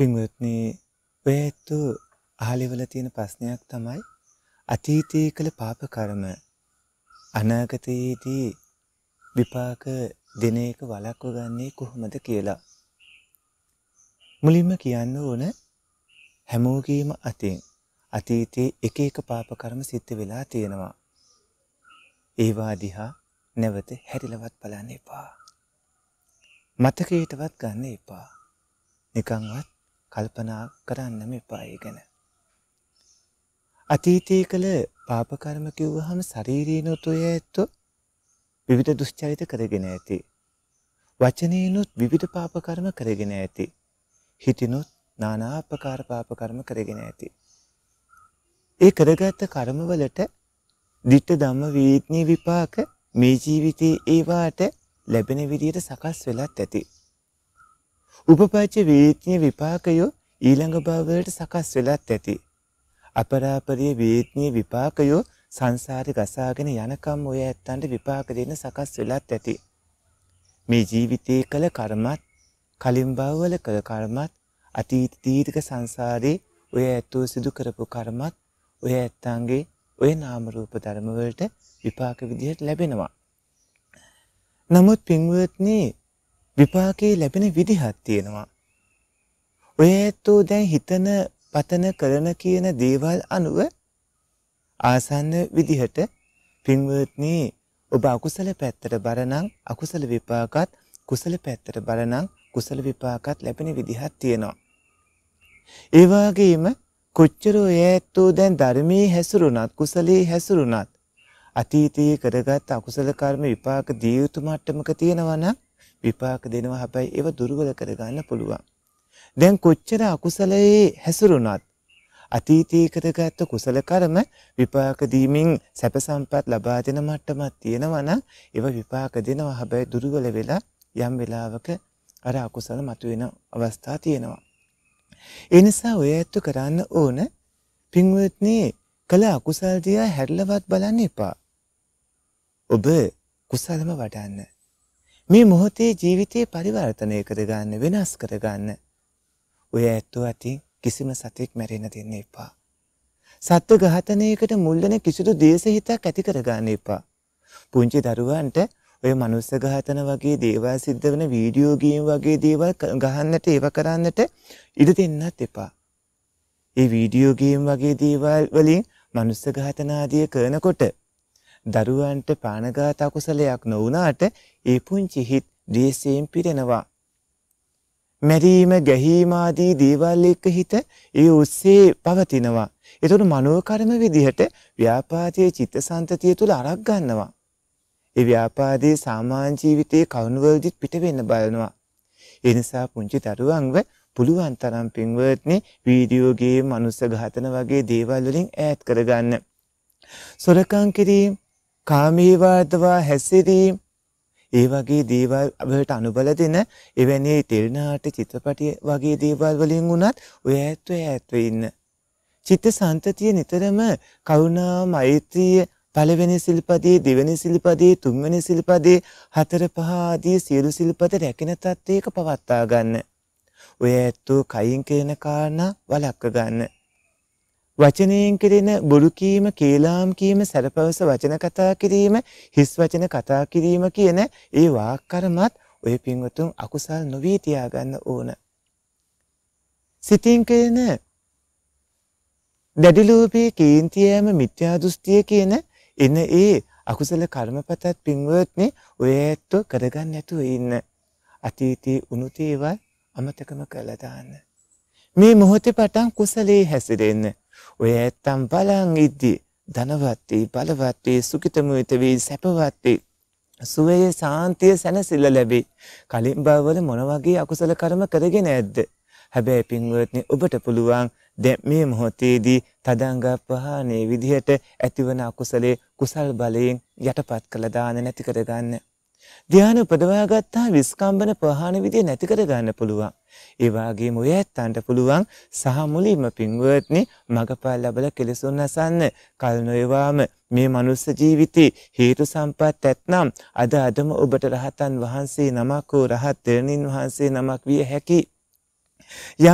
පින්වත්නි ඔය ඇත්තු ආලෙවල තියෙන ප්‍රශ්නයක් තමයි අතීතයේ කළ පාප කර්ම අනාගතයේදී විපාක දෙන එක වළක්ව ගන්නේ කොහොමද කියලා. මුලින්ම කියන්න ඕන හැමෝගේම අතින් අතීතයේ එක එක පාප කර්ම සිද්ධ වෙලා තියෙනවා. ඒවා දිහා නැවත හැරිලවත් බලන්න එපා. මතකයටවත් ගන්න එපා. නිකන්වත් කල්පනා කරන්නම එපාය ගැන. අතීතයේ කළ පාපකර්ම කිව්වහම ශරීරීනොත් ඔය ඇත්තෝ විවිධ දුෂ්චරිත කරගෙන ඇති. වචනයනුත් විවිධ පාපකර්ම කරගෙන ඇති. හිතිනුත් නානාපකාර පාපකර්ම කරගෙන ඇති. ඒ කරගත්ත කර්මවලට දිට්ට ධම්ම වීත්නී විපාක මේ ජීවිතයේ ඒවාට ලැබෙන විදියට සකස් වෙලත් ඇති. උපපච්ච වේත්නීය විපාකයෝ ඊළඟ භවවලට සකස් වෙලත් ඇති. අපරාපරිය වේත්නීය විපාකයෝ සංසාරේ ගසාගෙන යනකම් ඔය ඇත්තන්ට විපාක දෙන්න සකස් වෙලත් ඇති. මේ ජීවිතයේ කළ කර්මත් කලින් භවවල කළ කර්මත් අතීත දීර්ඝ සංසාරේ ඔය ඇත්තෝ සිදු කරපු කර්මත් ඔය ඇත්තන්ගේ ඔය නාම රූප ධර්ම වලට විපාක විදිහට ලැබෙනවා. නමුත් පින්වත්නි විපාකේ ලැබෙන විදිහක් තියෙනවා. ඔය ඇත්තෝ දැන් හිතන පතන කරන කියන දේවල් අනුව ආසන්න විදිහට පින්වත්නි ඔබ අකුසල පැත්තට බරනම් අකුසල විපාකත් කුසල පැත්තට බරනම් කුසල විපාකත් ලැබෙන විදිහක් තියෙනවා. ඒ වගේම කොච්චර ඈත්තෝ දැන් ධර්මයේ හැසිරුණත් කුසලයේ හැසිරුණත් අතීතයේ කරගත් අකුසල කර්ම විපාක දිය යුතු මට්ටමක තියෙනවා නම් විපාක දෙනවා හැබැයි ඒව දුර්වල කරගන්න පුළුවන්. දැන් කොච්චර අකුසලයේ හැසිරුණත් අතීතයේ කරගත්තු කුසල කර්ම විපාක දීමින් සැප සම්පත් ලබා දෙන මට්ටමක් තියෙනවා නම් ඒව විපාක දෙනවා හැබැයි දුර්වල වෙලා යම් වෙලාවක අර අකුසල මතුවෙන අවස්ථා තියෙනවා. ඒ නිසා ඔය ඇත්ත කරන්න ඕන පින්වත්නි කළ අකුසල් දිහා හැරිලවත් බලන්න එපා. ඔබ කුසලම වඩන්න. මේ මොහොතේ ජීවිතය පරිවර්තනය කරගන්න වෙනස් කරගන්න. ඔය ඇත්තු අතින් කිසිම සතෙක් මැරෙන දෙන්න එපා. සත්ව ගහතනයකට මුල්ලන කිසිදු දේශහිතක් ඇති කරගන්න එපා. පුංචි දරුවන්ට ඔය මනුස්ස ගහතන වගේ දේවල් සිද්ධ වන වීඩියෝගීම් වගේ දේවල් ගහන්නට ඒව කරන්නට ඉඩ දෙන්නත් එපා. ඒ වීඩියෝගීම් වගේ දේවල් වලින් මනුස්ස ගහතනාදිය කරනකොට දරුවන්ට ප්‍රාණඝාත අකුසලයක් නොවුනාට ඒ පුංචි හිත් ද්වේෂයෙන් පිරෙනවා. මැරීම ගැහීම ආදී දේවල් එක්ක හිත ඒ ඔස්සේ පවතිනවා. ඒතකොට මනෝකර්ම විදිහට ව්‍යාපාදයේ චිත්තසංතතිය තුල අරක් ගන්නවා. ඒ ව්‍යාපාදයේ සාමාන්‍ය ජීවිතයේ කවුණුවල්දිත් පිට වෙන්න බලනවා. ඒ නිසා පුංචි දරුවන්ව පුළුවන් තරම් පින්වත්නි වීඩියෝ ගේම්, මනුස්ස ඝාතන වගේ දේවල් වලින් ඈත් කරගන්න. සොරකම් කිරීම කාමීවාදවා හැසිරීම් ඒ වගේ දේවල් වලට අනුබල දෙන එවැනි තෙල්නාට චිත්‍රපටි වගේ දේවල් වලින් වුණත් ඔය ඇත්වය ඇත්ව ඉන්න. චිත්ත සන්තතිය නිතරම කරුණා මෛත්‍රිය පළවෙනි සිල්පදයේ දෙවෙනි සිල්පදයේ තුන්වෙනි සිල්පදයේ හතර පහ ආදී සියලු සිල්පද රැකෙන තත්ත්වයක පවත්වා ගන්න. ඔය ඇත්තෝ කයින් කියන කාරණා වළක්ව ගන්න. වචනයෙන් කෙරෙන බොරු කීම, කේලාම් කීම, සරපවස වචන කතා කිරීම, හිස් වචන කතා කිරීම කියන ඒ වාක් කර්මත් ඔය පින්වතුන් අකුසල් නොවී තියාගන්න ඕන. සිතින් කෙරෙන දැඩි ලෝභයේ කේන්තියම මිත්‍යා දෘෂ්ටිය කියන එන ඒ අකුසල කර්මපතත් පින්වත්නි ඔය ඇත්තෝ කරගන්න නැතුව ඉන්න. අතීතයේ උණු තේවල් අමතකම කළා දාන්න. මේ මොහොතේ පටන් කුසලයේ හැසිරෙන්න. ඔය ඇත්තම් බලන් ඉද්දි ධනවත් වේ බලවත් වේ සුඛිතමිත වේ සැපවත් වේ සුවේ සාන්තිය සැනසෙල්ල ලැබේ කලින් බවවල මොන වගේ අකුසල කර්ම කරගෙන ඇද්ද හැබැයි පින්වත්නි ඔබට පුළුවන් දැන් මේ මොහොතේදී තදංගප්පහානේ විදිහට ඇතිවන අකුසලේ කුසල් බලයෙන් යටපත් කළ දාන නැති කරගන්න ධ්‍යාන උපදවා ගත්තා විස්කම්බන ප්‍රහාණ විදිය නැති කර ගන්න පුළුවන්. ඒ වගේම ඔය ඇත්තන්ට පුළුවන් සහ මුලින්ම පින්වත්නි මගපල් ලැබලා කෙලසුන් නැසන්න කල් නොයවාම මේ මනුස්ස ජීවිතේ හේතු සම්පත් ඇත්නම් අද අදම ඔබට රහතන් වහන්සේ නමක් වූ රහත් තෙරණින් වහන්සේ නමක් විය හැකි.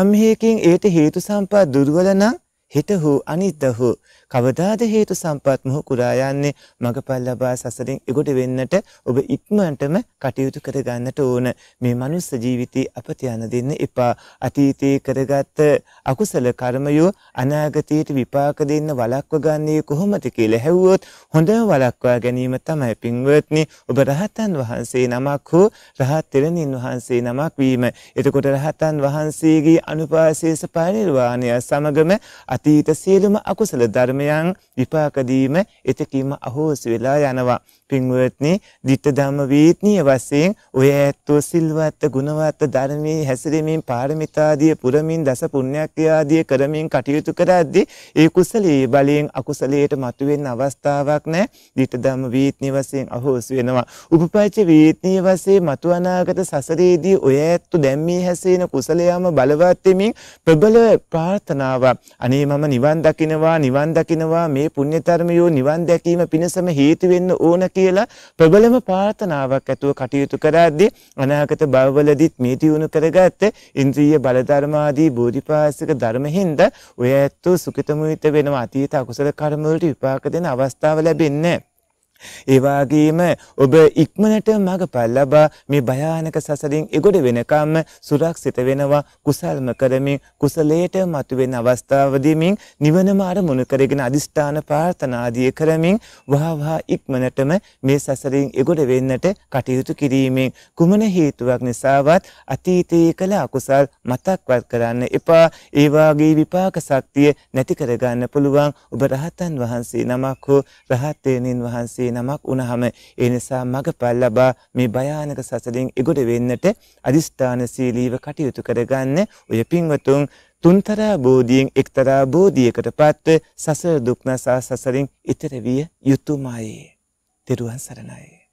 යම් හේකින් ඒට හේතු සම්පත් දුර්වල නම් හිත හෝ අනිද්ද හෝ කවදාද හේතු සම්පත් මොහු කුරා යන්නේ මගපල් ලබා සසරින් එගොඩ වෙන්නට ඔබ ඉක්මනටම කටයුතු කර ගන්නට ඕන මේ මනුස්ස ජීවිතේ අපත යන දෙන්න එපා අතීතයේ කරගත් අකුසල කර්මය අනාගතයට විපාක දෙන්න වළක්ව ගන්නේ කොහොමද කියලා හැවුවොත් හොඳ වළක්වා ගැනීම තමයි පින්වත්නි ඔබ රහතන් වහන්සේ නමක් හෝ රහත් තෙරණින් වහන්සේ නමක් වීම එතකොට රහතන් වහන්සේගේ අනුපාසේස පරිනිර්වාණය සමගම අතීත සියලුම අකුසල ධර්ම කර්මයන් විපාක දීම එතකීම අහෝසි වෙලා යනවා. පින්වත්නි, ditta ධම්ම වීත්නීය වශයෙන් ඔය ඇත්තෝ සිල්වත් ගුණවත් ධර්මයේ හැසිරෙමින් පාරමිතාදී පුරමින් දස පුණ්‍යක්‍රියාදී කරමින් කටයුතු කරද්දී ඒ කුසලයේ බලයෙන් අකුසලයට මතුවෙන්න අවස්ථාවක් නැහැ. ditta ධම්ම වීත්නීය වශයෙන් අහෝසි වෙනවා. උපපච්ච වීත්නීය වශයෙන් මතු අනාගත සසරේදී ඔය ඇත්තෝ දැම්මේ හැසිරෙන කුසලයම බලවත් වෙමින් ප්‍රබල ප්‍රාර්ථනාවක් අනේ මම නිවන් දකිනවා නිවන් දකිනවා දකිනවා මේ පුණ්‍යතර්මයෝ නිවන් දැකීම පිණසම හේතු වෙන්න ඕන කියලා ප්‍රබලම ප්‍රාර්ථනාවක් ඇතුව කටයුතු කරද්දී අනාගත භවවලදීත් මේ දියුණු කරගත්ත ඉන්ද්‍රිය බල ධර්මාදී බෝධිපාසික ධර්මෙහිඳ ඔය ඇත්තෝ සුඛිතමුවිත වෙනවා අතීත අකුසල කර්ම වලට විපාක දෙන අවස්ථාව ලැබෙන්නේ නැහැ ඒවාගේම ඔබ ඉක්මනට මඟ පල්ලබා මේ භයානක සසරින් එගොඩ වෙනකම්ම සුරක්ෂිත වෙනවා කුසල්ම කරමින් කුසලයට මතුවෙන අවස්ථාවදීමින් නිවනම අරමුණු කරගෙන අදිෂ්ඨාන ප්‍රාර්ථනාදිය කරමින් වහවහා ඉක්මනටම මේ සසරින් එගොඩ වෙන්නට කටයුතු කිරීමෙන් කුමන හේතුවක් නිසාවත් අතීතයේ කළ අකුසල් මතක්වත් කරන්න එපා ඒවාගේ විපාක ශක්තිය නැති කරගන්න පුළුවන් ඔබ රහතන් වහන්සේ නමක් හෝ රහත් වහන්සේ නමක් වුණහම ඒ නිසා මගපල් ලබා මේ භයානක සසලෙන් එගොඩ වෙන්නට අදිස්ථානශීලීව කටයුතු කරගන්න ඔය පින්වතුන් තුන්තරා බෝධියෙන් එක්තරා බෝධියකට පත්ව සසර දුක් නසා සසරින් ඈතර විය යුතුයමයි. තෙරුවන් සරණයි.